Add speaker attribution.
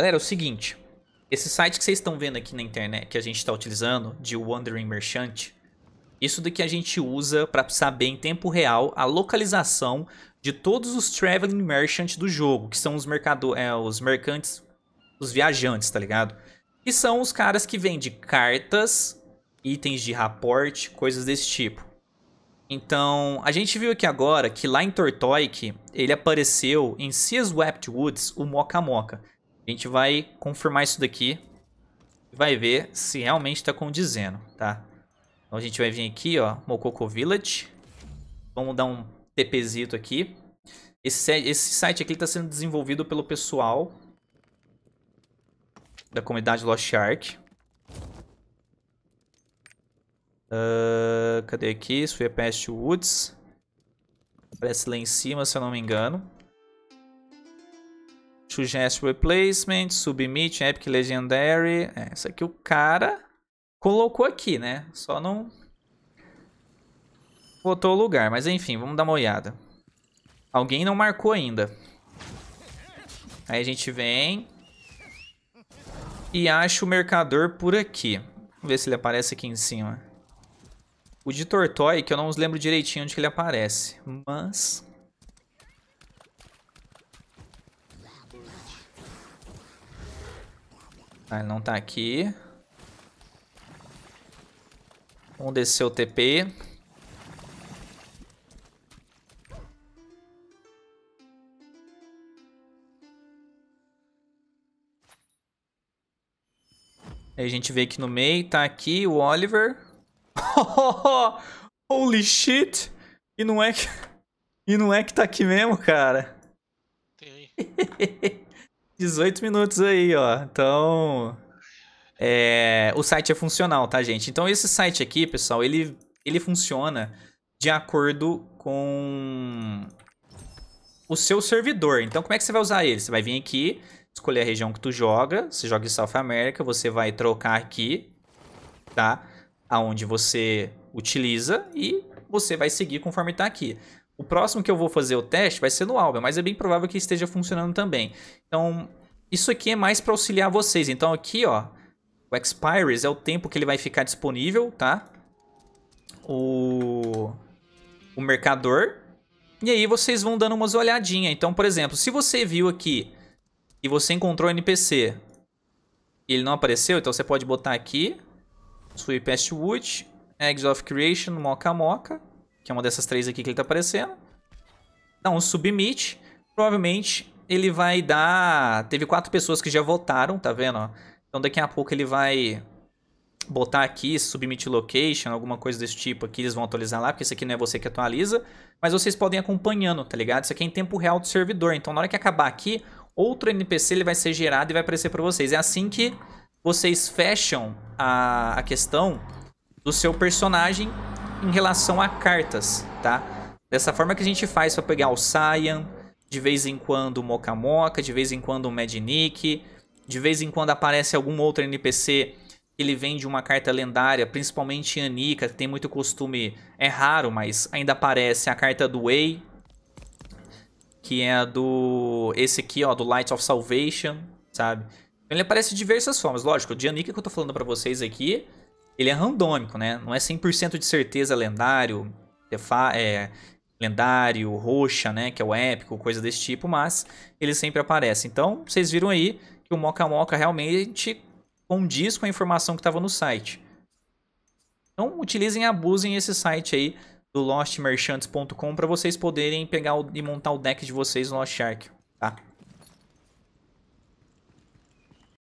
Speaker 1: Galera, é o seguinte. Esse site que vocês estão vendo aqui na internet, que a gente está utilizando, de Wandering Merchant, isso daqui a gente usa para saber em tempo real a localização de todos os Traveling Merchant do jogo, que são os, mercado, é, os mercantes, os viajantes, tá ligado? Que são os caras que vendem cartas, itens de raporte, coisas desse tipo. Então, a gente viu aqui agora que lá em Tortoic, ele apareceu em Seas Wept Woods, o Moca Moca. A gente vai confirmar isso daqui. vai ver se realmente está condizendo, tá? Então a gente vai vir aqui, ó, mococo Village. Vamos dar um TPzito aqui. Esse, esse site aqui está sendo desenvolvido pelo pessoal da comunidade Lost Shark. Uh, cadê aqui? Past Woods. parece lá em cima, se eu não me engano. Suggest Replacement, Submit, Epic Legendary. É, isso aqui o cara colocou aqui, né? Só não botou o lugar. Mas enfim, vamos dar uma olhada. Alguém não marcou ainda. Aí a gente vem e acha o mercador por aqui. Vamos ver se ele aparece aqui em cima. O de Tortoy, que eu não lembro direitinho onde que ele aparece, mas... Ah, ele não tá aqui. Vamos descer o TP. Aí a gente vê que no meio tá aqui o Oliver. Holy shit! E não é que... E não é que tá aqui mesmo, cara. 18 minutos aí, ó. Então. É, o site é funcional, tá, gente? Então, esse site aqui, pessoal, ele, ele funciona de acordo com o seu servidor. Então, como é que você vai usar ele? Você vai vir aqui, escolher a região que tu joga. Você joga em South America, você vai trocar aqui, tá? Aonde você utiliza e você vai seguir conforme tá aqui. O próximo que eu vou fazer o teste vai ser no álbum, mas é bem provável que esteja funcionando também. Então, isso aqui é mais para auxiliar vocês. Então aqui, ó, o expires é o tempo que ele vai ficar disponível, tá? O, o mercador. E aí vocês vão dando umas olhadinhas. Então, por exemplo, se você viu aqui e você encontrou o NPC e ele não apareceu, então você pode botar aqui Sweep Past Wood, Eggs of Creation, Moca Moca que é uma dessas três aqui que ele tá aparecendo. Dá um submit. Provavelmente ele vai dar... Teve quatro pessoas que já votaram, tá vendo? Então daqui a pouco ele vai botar aqui submit location, alguma coisa desse tipo aqui, eles vão atualizar lá, porque isso aqui não é você que atualiza, mas vocês podem acompanhando, tá ligado? Isso aqui é em tempo real do servidor, então na hora que acabar aqui, outro NPC ele vai ser gerado e vai aparecer para vocês. É assim que vocês fecham a, a questão do seu personagem em relação a cartas, tá? Dessa forma que a gente faz para pegar o Saiyan, de vez em quando o Moca Moca, de vez em quando o Mednick, de vez em quando aparece algum outro NPC ele vende uma carta lendária, principalmente em Anika, que tem muito costume, é raro, mas ainda aparece a carta do Way, que é a do esse aqui, ó, do Light of Salvation, sabe? Ele aparece de diversas formas, lógico, de Anika que eu tô falando para vocês aqui, ele é randômico, né? Não é 100% de certeza lendário, é, lendário, roxa, né? Que é o épico, coisa desse tipo, mas ele sempre aparece. Então, vocês viram aí que o Moca Moca realmente condiz com a informação que estava no site. Então, utilizem e abusem esse site aí do lostmerchants.com para vocês poderem pegar o, e montar o deck de vocês no Lost Shark, tá?